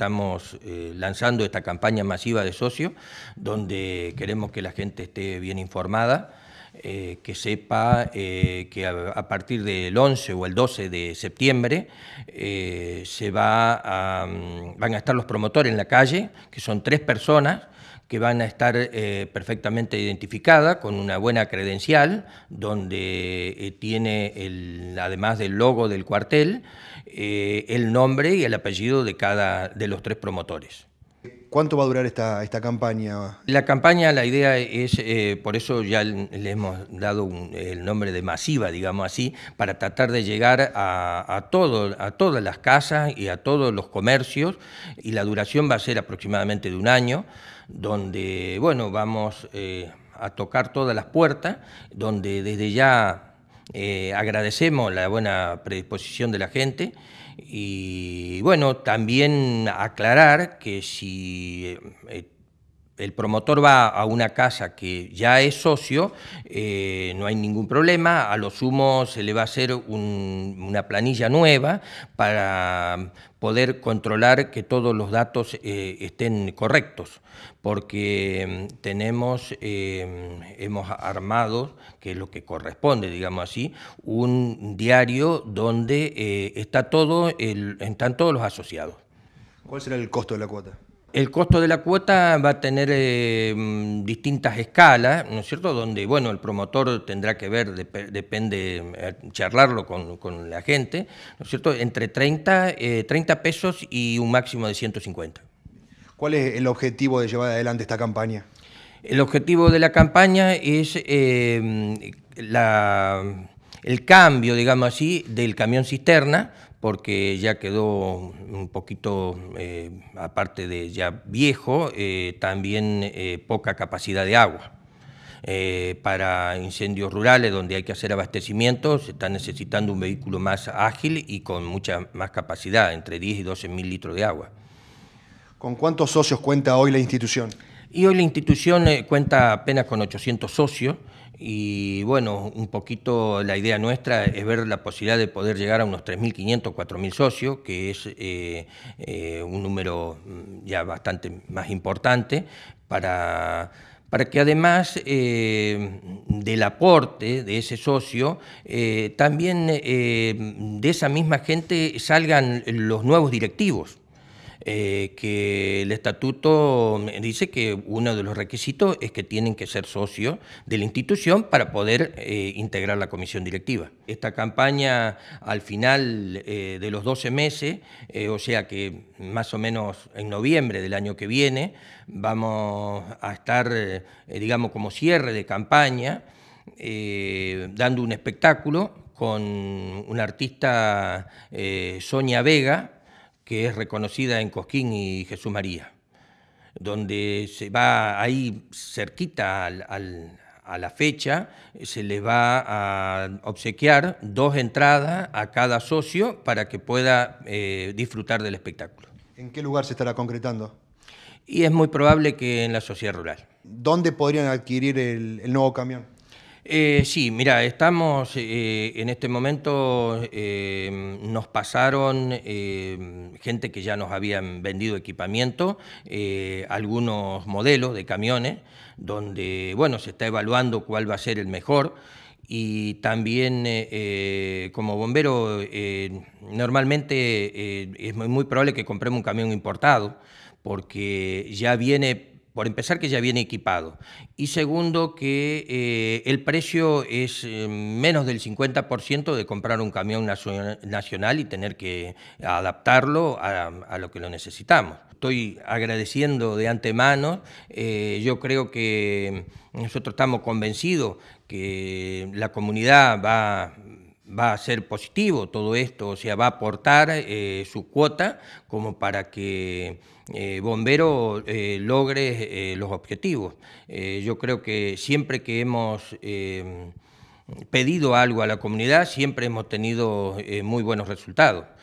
estamos eh, lanzando esta campaña masiva de socios, donde queremos que la gente esté bien informada eh, que sepa eh, que a, partir del 11 o el 12 de septiembre eh, se va mm, van a estar los promotores en la calle, que son tres personas que van a estar perfectamente identificadas con una buena credencial, donde tiene, además del logo del cuartel, el nombre y el apellido de cada de los tres promotores. ¿Cuánto va a durar esta, campaña? La campaña, la idea es, eh, por eso ya le hemos dado el nombre de masiva, digamos así, para tratar de llegar a, todas las casas y a todos los comercios, y la duración va a ser aproximadamente de un año, donde, bueno, vamos eh, a tocar todas las puertas, donde desde ya eh, agradecemos la buena predisposición de la gente y bueno, también aclarar que si eh, el promotor va a una casa que ya es socio, eh, no hay ningún problema, a lo sumo se le va a hacer una planilla nueva para poder controlar que todos los datos eh, estén correctos, porque mm, tenemos, eh, hemos armado, que es lo que corresponde, digamos así, un diario donde está todo el, están todos los asociados. ¿Cuál será el costo de la cuota? El costo de la cuota va a tener eh, mm, distintas escalas, ¿no es cierto? Donde, bueno, el promotor tendrá que ver, depende, eh, charlarlo con, la gente, ¿no es cierto? Entre 30, eh, pesos y un máximo de 150. ¿Cuál es el objetivo de llevar adelante esta campaña? El objetivo de la campaña es mm, la el cambio, digamos así, del camión cisterna, porque ya quedó un poquito, eh, aparte de ya viejo, eh, también eh, poca capacidad de agua. para incendios rurales donde hay que hacer abastecimiento, se está necesitando un vehículo más ágil y con mucha más capacidad, entre 10 y 12 mil litros de agua. ¿Con cuántos socios cuenta hoy la institución? Y hoy la institución eh, cuenta apenas con 800 socios y bueno, un poquito la idea nuestra es ver la posibilidad de poder llegar a unos 3.500, 4.000 socios, que es eh, eh, un número mm, ya bastante más importante para para que además del aporte de ese socio, también de esa misma gente salgan los nuevos directivos. Eh, que el estatuto dice que uno de los requisitos es que tienen que ser socios de la institución para poder eh, integrar la comisión directiva. Esta campaña al final eh, de los 12 meses, o sea que más o menos en noviembre del año que viene, vamos a estar, digamos, como cierre de campaña, dando un espectáculo con una artista, Sonia Vega, que es reconocida en Cosquín y Jesús María, donde se va ahí cerquita a la fecha, se le va a obsequiar dos entradas a cada socio para que pueda eh, disfrutar del espectáculo. ¿En qué lugar se estará concretando? Y es muy probable que en la sociedad rural. ¿Dónde podrían adquirir el nuevo camión? Eh, sí, mira, estamos eh, en este momento, eh, nos pasaron gente que ya nos habían vendido equipamiento, algunos modelos de camiones, donde, bueno, se está evaluando cuál va a ser el mejor. Y también como bombero, normalmente es muy probable que compremos un camión importado, porque ya viene por empezar que ya viene equipado y segundo que eh, el precio es eh, menos del 50% de comprar un camión nacional y tener que adaptarlo a, lo que lo necesitamos. Estoy agradeciendo de antemano, eh, yo creo que nosotros estamos convencidos que la comunidad va, va a ser positivo todo esto, o sea, va a aportar eh, su cuota como para que eh, Bombero eh, logre los objetivos. yo creo que siempre que hemos pedido algo a la comunidad, siempre hemos tenido muy buenos resultados.